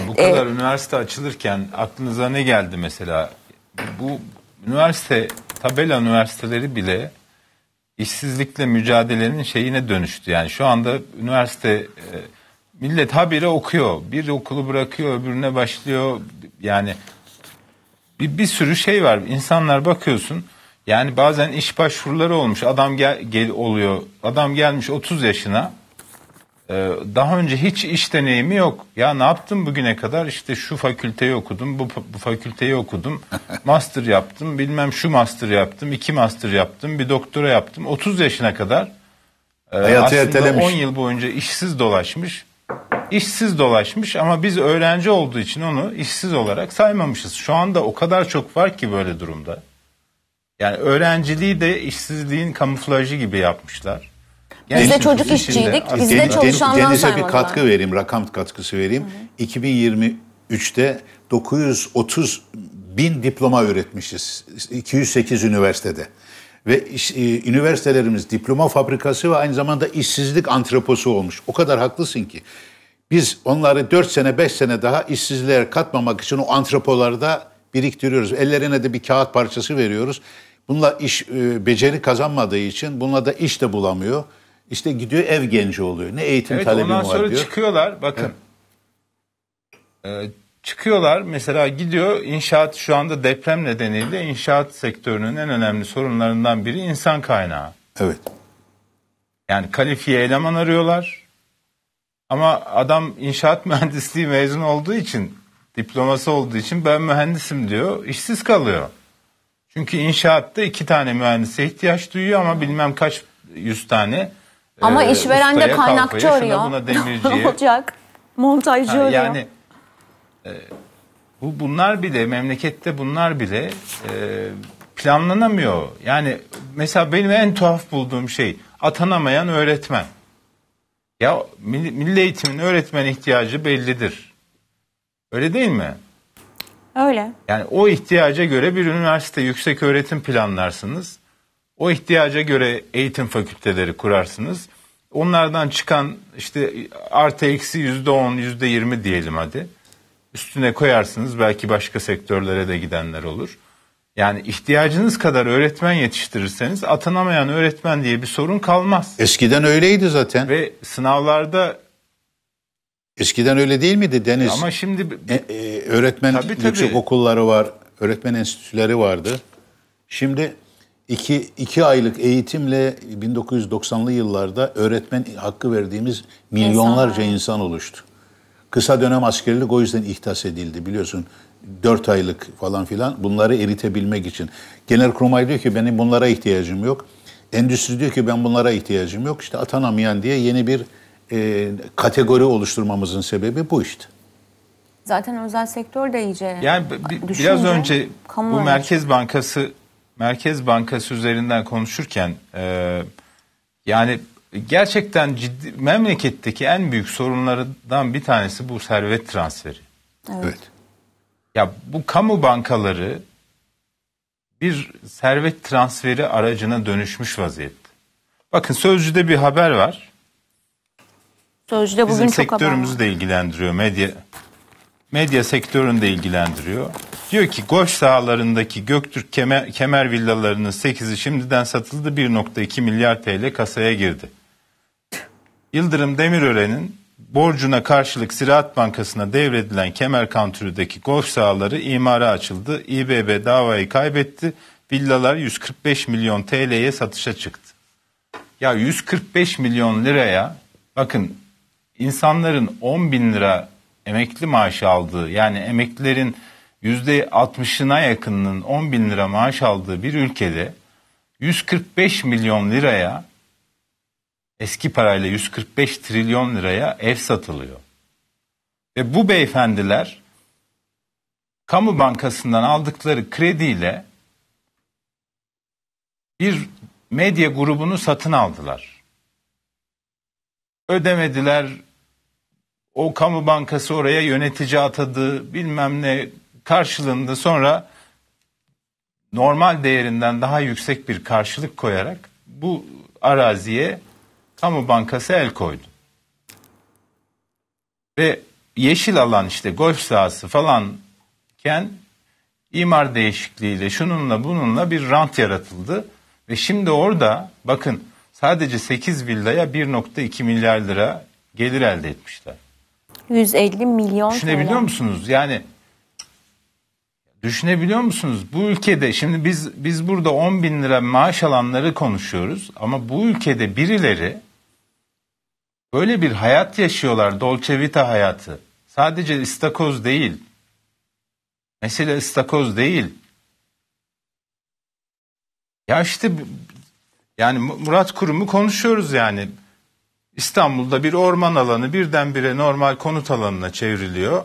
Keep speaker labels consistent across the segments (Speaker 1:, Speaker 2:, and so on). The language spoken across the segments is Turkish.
Speaker 1: Ya bu ee, kadar ee, üniversite açılırken aklınıza ne geldi mesela? Bu üniversite tabela üniversiteleri bile işsizlikle mücadelenin şeyine dönüştü. Yani şu anda üniversite e, millet habire okuyor. Bir okulu bırakıyor, öbürüne başlıyor. Yani bir, bir sürü şey var. İnsanlar bakıyorsun. Yani bazen iş başvuruları olmuş. Adam gel, gel oluyor. Adam gelmiş 30 yaşına ee, daha önce hiç iş deneyimi yok. Ya ne yaptım bugüne kadar? İşte şu fakülteyi okudum, bu, bu fakülteyi okudum. master yaptım, bilmem şu master yaptım, iki master yaptım, bir doktora yaptım. 30 yaşına kadar e, Hayatı aslında ertelemiş. 10 yıl boyunca işsiz dolaşmış. İşsiz dolaşmış ama biz öğrenci olduğu için onu işsiz olarak saymamışız. Şu anda o kadar çok var ki böyle durumda. Yani öğrenciliği de işsizliğin kamuflajı gibi yapmışlar. Yani biz de çocuk işçiydik. Biz de çalışandan Denize bir katkı vereyim,
Speaker 2: rakam katkısı vereyim. Hı hı. 2023'te 930 bin diploma üretmişiz 208 üniversitede. Ve e, üniversitelerimiz diploma fabrikası ve aynı zamanda işsizlik antreposu olmuş. O kadar haklısın ki. Biz onları 4 sene 5 sene daha işsizliğe katmamak için o antropolarda biriktiriyoruz. Ellerine de bir kağıt parçası veriyoruz. Bununla iş e, beceri kazanmadığı için bununla da iş de bulamıyor. İşte gidiyor ev genci oluyor. Ne eğitim evet, talebim var diyor. Ondan sonra
Speaker 1: çıkıyorlar. Bakın. Evet. Ee, çıkıyorlar mesela gidiyor inşaat şu anda deprem nedeniyle inşaat sektörünün en önemli sorunlarından biri insan kaynağı. Evet. Yani kalifiye eleman arıyorlar. Ama adam inşaat mühendisliği mezun olduğu için diploması olduğu için ben mühendisim diyor. işsiz kalıyor. Çünkü inşaatta iki tane mühendise ihtiyaç duyuyor ama bilmem kaç yüz tane ama e, ee, işveren de kaynakçı kalfaya, arıyor. Buna demirciye. ne
Speaker 3: olacak? Montajcı ha, arıyor. Yani
Speaker 1: e, bu bunlar bile memlekette bunlar bile e, planlanamıyor. Yani mesela benim en tuhaf bulduğum şey atanamayan öğretmen. Ya milli, milli eğitimin öğretmen ihtiyacı bellidir. Öyle değil mi? Öyle. Yani o ihtiyaca göre bir üniversite yüksek öğretim planlarsınız. O ihtiyaca göre eğitim fakülteleri kurarsınız. Onlardan çıkan işte artı eksi yüzde on, yüzde yirmi diyelim hadi. Üstüne koyarsınız belki başka sektörlere de gidenler olur. Yani ihtiyacınız kadar öğretmen yetiştirirseniz atanamayan öğretmen diye bir sorun kalmaz. Eskiden öyleydi
Speaker 2: zaten. Ve sınavlarda Eskiden öyle değil miydi Deniz? Ama şimdi e, e, öğretmen tabii, tabii. yüksek okulları var, öğretmen enstitüleri vardı. Şimdi iki, iki aylık eğitimle 1990'lı yıllarda öğretmen hakkı verdiğimiz milyonlarca insan, insan oluştu. Kısa dönem askerlik o yüzden ihtas edildi biliyorsun. Dört aylık falan filan bunları eritebilmek için. Genelkurmay diyor ki benim bunlara ihtiyacım yok. Endüstri diyor ki ben bunlara ihtiyacım yok. İşte atanamayan diye yeni bir e, kategori oluşturmamızın sebebi bu işte.
Speaker 3: Zaten özel sektör de iyice
Speaker 1: Yani
Speaker 2: b- düşünce, biraz önce bu Merkez Bankası
Speaker 1: Merkez Bankası üzerinden konuşurken e, yani gerçekten ciddi memleketteki en büyük sorunlardan bir tanesi bu servet transferi. Evet. Ya bu kamu bankaları bir servet transferi aracına dönüşmüş vaziyette. Bakın Sözcü'de bir haber var.
Speaker 3: Sözcü'de bugün Bizim çok sektörümüzü haber var.
Speaker 1: de ilgilendiriyor medya medya sektörünü de ilgilendiriyor. Diyor ki golf sahalarındaki Göktürk kemer, kemer villalarının 8'i şimdiden satıldı 1.2 milyar TL kasaya girdi. Yıldırım Demirören'in borcuna karşılık Ziraat Bankası'na devredilen Kemer Kantürü'deki golf sahaları imara açıldı. İBB davayı kaybetti. Villalar 145 milyon TL'ye satışa çıktı. Ya 145 milyon liraya bakın insanların 10 bin lira emekli maaşı aldığı yani emeklilerin %60'ına yakınının 10 bin lira maaş aldığı bir ülkede 145 milyon liraya eski parayla 145 trilyon liraya ev satılıyor. Ve bu beyefendiler kamu bankasından aldıkları krediyle bir medya grubunu satın aldılar. Ödemediler. O kamu bankası oraya yönetici atadı, bilmem ne karşılığında sonra normal değerinden daha yüksek bir karşılık koyarak bu araziye kamu bankası el koydu. Ve yeşil alan işte golf sahası falanken imar değişikliğiyle şununla bununla bir rant yaratıldı. Ve şimdi orada bakın sadece 8 villaya 1.2 milyar lira gelir elde etmişler.
Speaker 3: 150 milyon Düşünebiliyor biliyor
Speaker 1: musunuz? Yani Düşünebiliyor musunuz? Bu ülkede şimdi biz biz burada 10 bin lira maaş alanları konuşuyoruz ama bu ülkede birileri böyle bir hayat yaşıyorlar Dolce Vita hayatı. Sadece istakoz değil. mesela istakoz değil. Ya işte yani Murat Kurum'u konuşuyoruz yani. İstanbul'da bir orman alanı birdenbire normal konut alanına çevriliyor.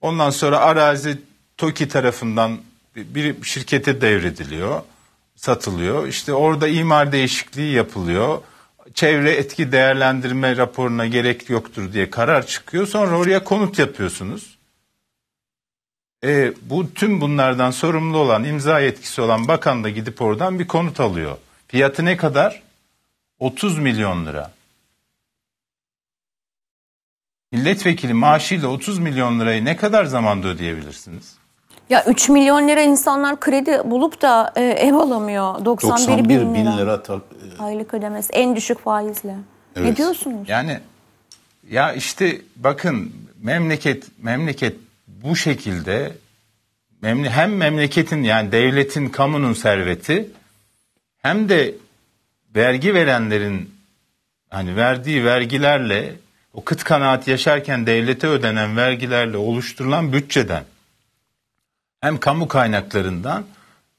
Speaker 1: Ondan sonra arazi TOKİ tarafından bir şirkete devrediliyor, satılıyor. İşte orada imar değişikliği yapılıyor. Çevre etki değerlendirme raporuna gerek yoktur diye karar çıkıyor. Sonra oraya konut yapıyorsunuz. E, bu tüm bunlardan sorumlu olan imza yetkisi olan bakan da gidip oradan bir konut alıyor. Fiyatı ne kadar? 30 milyon lira. Milletvekili maaşıyla 30 milyon lirayı ne kadar zamanda ödeyebilirsiniz?
Speaker 3: Ya 3 milyon lira insanlar kredi bulup da e, ev alamıyor. 91, 91 bin, bin lira. lira Aylık ödemesi en düşük faizle.
Speaker 1: Evet. Ne diyorsunuz? Yani ya işte bakın memleket memleket bu şekilde memle, hem memleketin yani devletin kamunun serveti hem de vergi verenlerin hani verdiği vergilerle o kıt kanaat yaşarken devlete ödenen vergilerle oluşturulan bütçeden hem kamu kaynaklarından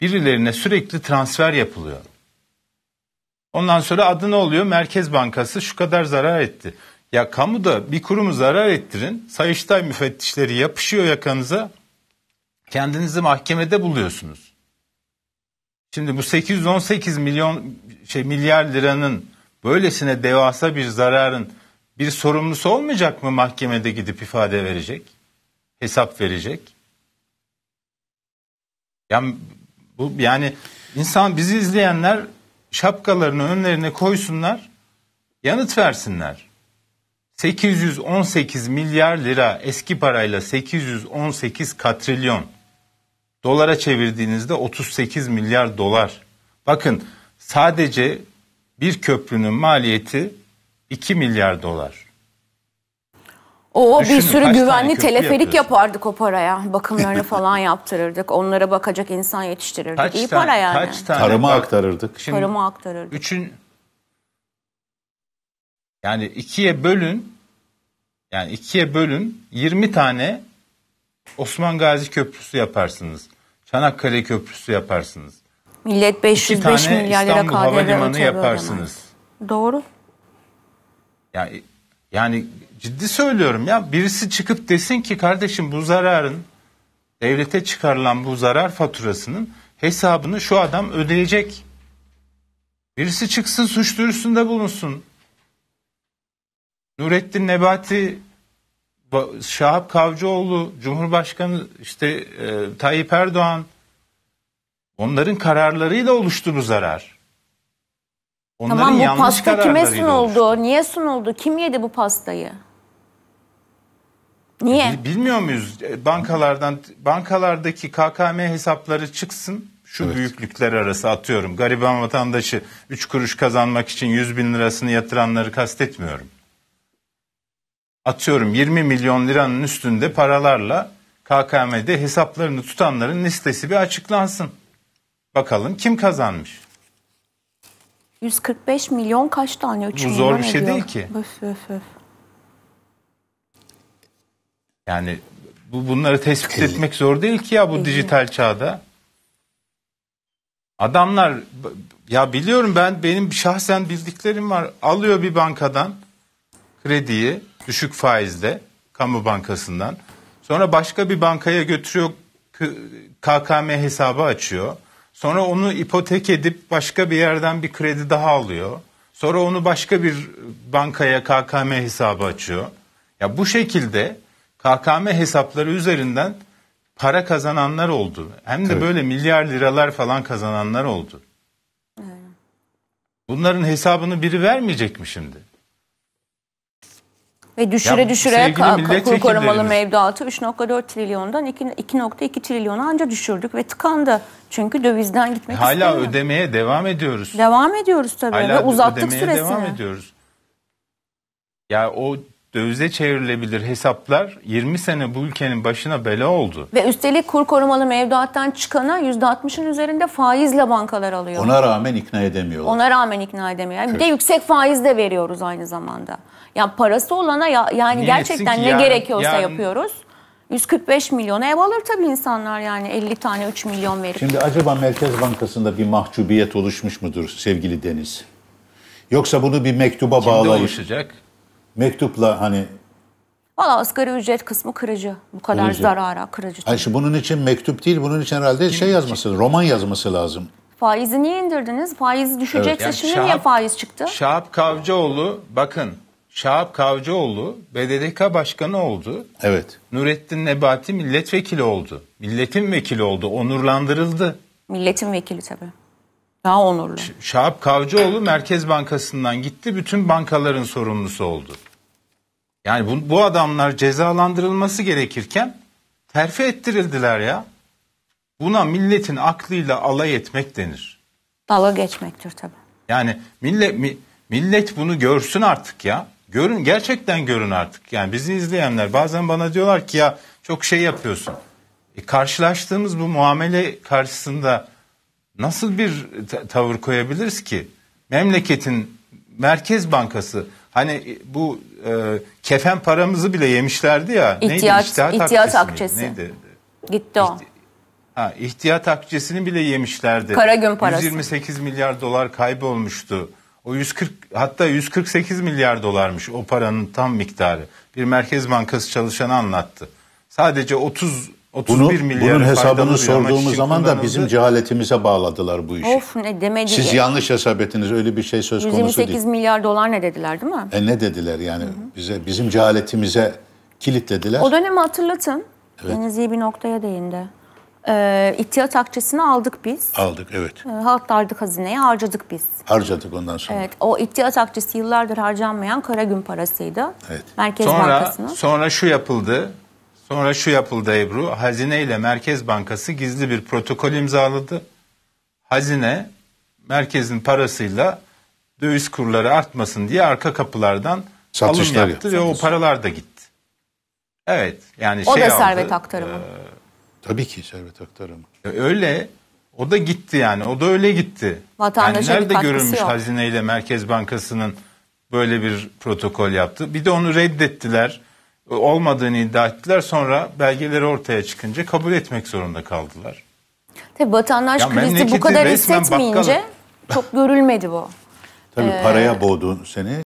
Speaker 1: birilerine sürekli transfer yapılıyor. Ondan sonra adı ne oluyor? Merkez Bankası şu kadar zarar etti. Ya kamu da bir kurumu zarar ettirin, Sayıştay müfettişleri yapışıyor yakanıza, kendinizi mahkemede buluyorsunuz. Şimdi bu 818 milyon şey milyar liranın böylesine devasa bir zararın bir sorumlusu olmayacak mı mahkemede gidip ifade verecek? Hesap verecek? Yani bu yani insan bizi izleyenler şapkalarını önlerine koysunlar, yanıt versinler. 818 milyar lira eski parayla 818 katrilyon dolara çevirdiğinizde 38 milyar dolar. Bakın sadece bir köprünün maliyeti 2 milyar dolar.
Speaker 3: O bir sürü güvenli teleferik yapardık o paraya. Bakımlarını falan yaptırırdık. Onlara bakacak insan yetiştirirdik. Kaç İyi para yani.
Speaker 2: Kaç tane Tarıma bak, aktarırdık. Şimdi Tarıma
Speaker 1: aktarırdık. Üçün yani ikiye bölün yani ikiye bölün 20 tane Osman Gazi Köprüsü yaparsınız. Çanakkale Köprüsü yaparsınız.
Speaker 3: Millet 505 milyar lira KDV yaparsınız. Doğru.
Speaker 1: Yani yani ciddi söylüyorum ya birisi çıkıp desin ki kardeşim bu zararın devlete çıkarılan bu zarar faturasının hesabını şu adam ödeyecek. Birisi çıksın suç duyurusunda bulunsun. Nurettin Nebati, Şahap Kavcıoğlu, Cumhurbaşkanı işte e, Tayyip Erdoğan onların kararlarıyla oluştu bu zarar. Onların tamam bu yanlış pasta kime kararlarıyla sunuldu?
Speaker 3: oluştu. Niye sunuldu? Kim yedi bu pastayı?
Speaker 1: E, Niye? Bil- Bilmiyor muyuz? E, bankalardan bankalardaki KKM hesapları çıksın. Şu Evet. büyüklükler arası atıyorum. Gariban vatandaşı 3 kuruş kazanmak için 100 bin lirasını yatıranları kastetmiyorum. Atıyorum 20 milyon liranın üstünde paralarla KKM'de hesaplarını tutanların listesi bir açıklansın. Bakalım kim kazanmış?
Speaker 3: 145 milyon kaç tane 3 Bu zor bir şey
Speaker 1: ediyor. değil ki.
Speaker 2: Öf öf öf.
Speaker 1: Yani bu bunları tespit etmek zor değil ki ya bu dijital çağda. Adamlar ya biliyorum ben benim şahsen bildiklerim var. Alıyor bir bankadan krediyi düşük faizle kamu bankasından. Sonra başka bir bankaya götürüyor KKM hesabı açıyor. Sonra onu ipotek edip başka bir yerden bir kredi daha alıyor. Sonra onu başka bir bankaya KKM hesabı açıyor. Ya bu şekilde KKM hesapları üzerinden para kazananlar oldu. Hem de evet. böyle milyar liralar falan kazananlar oldu. Bunların hesabını biri vermeyecek mi şimdi?
Speaker 3: Ve düşüre ya, düşüre kur korumalı mevduatı 3.4 trilyondan 2.2 trilyona anca düşürdük ve tıkandı. Çünkü dövizden gitmek Hala istemiyor. Hala
Speaker 1: ödemeye devam ediyoruz.
Speaker 3: Devam ediyoruz tabii Hala ve uzattık ödemeye süresini. devam
Speaker 1: ediyoruz. Ya o dövize çevrilebilir hesaplar 20 sene bu ülkenin başına bela oldu.
Speaker 3: Ve üstelik kur korumalı mevduattan çıkana %60'ın üzerinde faizle bankalar alıyor.
Speaker 2: Ona rağmen ikna edemiyorlar. Ona
Speaker 3: rağmen ikna edemiyor. bir de yüksek faiz de veriyoruz aynı zamanda. Yani parası olana ya, yani Niye gerçekten ne yarın, gerekiyorsa yarın... yapıyoruz. 145 milyon ev alır tabii insanlar yani 50 tane 3 milyon verip. Şimdi
Speaker 2: acaba Merkez Bankası'nda bir mahcubiyet oluşmuş mudur sevgili Deniz? Yoksa bunu bir mektuba Kimde oluşacak? mektupla hani
Speaker 3: Valla asgari ücret kısmı kırıcı. Bu kadar kırıcı. zarara kırıcı.
Speaker 2: Hayır, bunun için mektup değil, bunun için herhalde Bilmiyorum. şey yazması, roman yazması lazım.
Speaker 3: Faizi niye indirdiniz? Faiz düşecekse evet. yani şimdi niye faiz çıktı?
Speaker 2: Şahap Kavcıoğlu,
Speaker 1: bakın Şahap Kavcıoğlu BDDK başkanı oldu. Evet. Nurettin Nebati milletvekili oldu. Milletin vekili oldu, onurlandırıldı.
Speaker 3: Milletin vekili tabii.
Speaker 1: Daha onurlu. Ş Şahap Kavcıoğlu Merkez Bankası'ndan gitti, bütün bankaların sorumlusu oldu. Yani bu, bu adamlar cezalandırılması gerekirken terfi ettirildiler ya. Buna milletin aklıyla alay etmek denir.
Speaker 3: Dalga geçmektir tabii.
Speaker 1: Yani millet mi, millet bunu görsün artık ya. Görün gerçekten görün artık. Yani bizi izleyenler bazen bana diyorlar ki ya çok şey yapıyorsun. E, karşılaştığımız bu muamele karşısında nasıl bir tavır koyabiliriz ki? Memleketin Merkez Bankası hani e, bu e, kefen paramızı bile yemişlerdi ya. İhtiyaç, neydi? İhtiyaat, ihtiyat akçesi. Neydi? Gitti o. İhti ha, ihtiyat akçesini bile yemişlerdi. Karagün parası. 128 milyar dolar kaybolmuştu. O 140 hatta 148 milyar dolarmış o paranın tam miktarı. Bir Merkez Bankası çalışanı anlattı. Sadece 30 bunu, bunun hesabını sorduğumuz zaman da bizim önce...
Speaker 2: cehaletimize bağladılar bu işi.
Speaker 3: Of ne demedi. Siz
Speaker 2: yanlış hesap ettiniz öyle bir şey söz konusu değil. 28
Speaker 3: milyar dolar ne dediler değil mi?
Speaker 2: E ne dediler yani Hı-hı. bize bizim cehaletimize kilitlediler. O
Speaker 3: dönemi hatırlatın. Evet. Deniz iyi bir noktaya değindi. Ee, ihtiyat akçesini aldık biz. Aldık evet. Ee, hazineye harcadık biz.
Speaker 2: Harcadık ondan sonra. Evet
Speaker 3: o ihtiyat akçesi yıllardır harcanmayan kara gün parasıydı.
Speaker 1: Evet. Merkez sonra, Bankası'nın. Sonra şu yapıldı Sonra şu yapıldı Ebru. Hazine ile Merkez Bankası gizli bir protokol imzaladı. Hazine merkezin parasıyla döviz kurları artmasın diye arka kapılardan Satışlar alım yaptı ya. ve o paralar da gitti. Evet yani o şey da servet aldı, aktarımı. E, Tabii ki servet aktarımı. E, öyle o da gitti yani o da öyle gitti.
Speaker 3: Vatandaşa yani nerede görülmüş yok.
Speaker 1: ile Merkez Bankası'nın böyle bir protokol yaptı. Bir de onu reddettiler olmadığını iddia ettiler. Sonra belgeleri ortaya çıkınca kabul etmek zorunda kaldılar.
Speaker 3: Tabii vatandaş ya krizi bu kadar hissetmeyince bakkalı.
Speaker 1: çok görülmedi bu.
Speaker 2: Tabii ee... paraya boğdu seni.